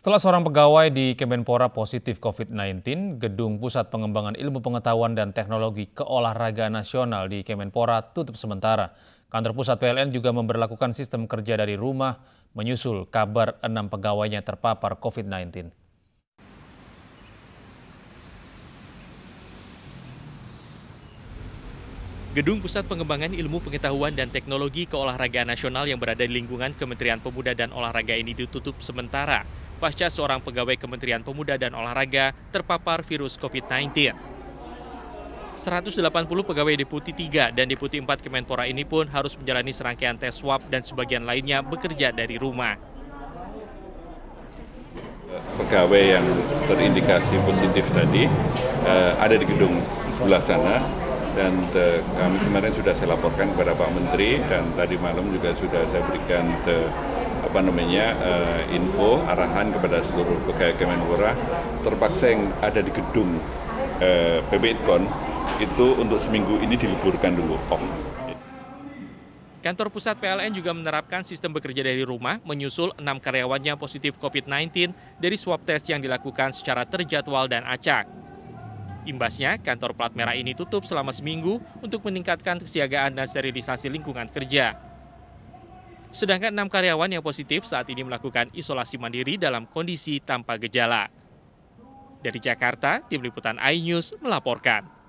Setelah seorang pegawai di Kemenpora positif COVID-19, Gedung Pusat Pengembangan Ilmu Pengetahuan dan Teknologi Keolahragaan Nasional di Kemenpora tutup sementara. Kantor pusat PLN juga memperlakukan sistem kerja dari rumah, menyusul kabar enam pegawainya terpapar COVID-19. Gedung Pusat Pengembangan Ilmu Pengetahuan dan Teknologi Keolahragaan Nasional yang berada di lingkungan Kementerian Pemuda dan Olahraga ini ditutup sementara pasca seorang pegawai Kementerian Pemuda dan Olahraga terpapar virus COVID-19. 180 pegawai Deputi 3 dan Deputi 4 Kemenpora ini pun harus menjalani serangkaian tes swab dan sebagian lainnya bekerja dari rumah. Pegawai yang terindikasi positif tadi uh, ada di gedung sebelah sana dan uh, kami kemarin sudah saya laporkan kepada Pak Menteri dan tadi malam juga sudah saya berikan te, eh, apa namanya uh, info arahan kepada seluruh pegawai Kemenpora terpaksa yang ada di gedung uh, eh, PBITKON itu untuk seminggu ini diliburkan dulu off. Kantor pusat PLN juga menerapkan sistem bekerja dari rumah menyusul enam karyawannya positif COVID-19 dari swab test yang dilakukan secara terjadwal dan acak. Imbasnya, kantor plat merah ini tutup selama seminggu untuk meningkatkan kesiagaan dan sterilisasi lingkungan kerja. Sedangkan enam karyawan yang positif saat ini melakukan isolasi mandiri dalam kondisi tanpa gejala. Dari Jakarta, Tim Liputan iNews melaporkan.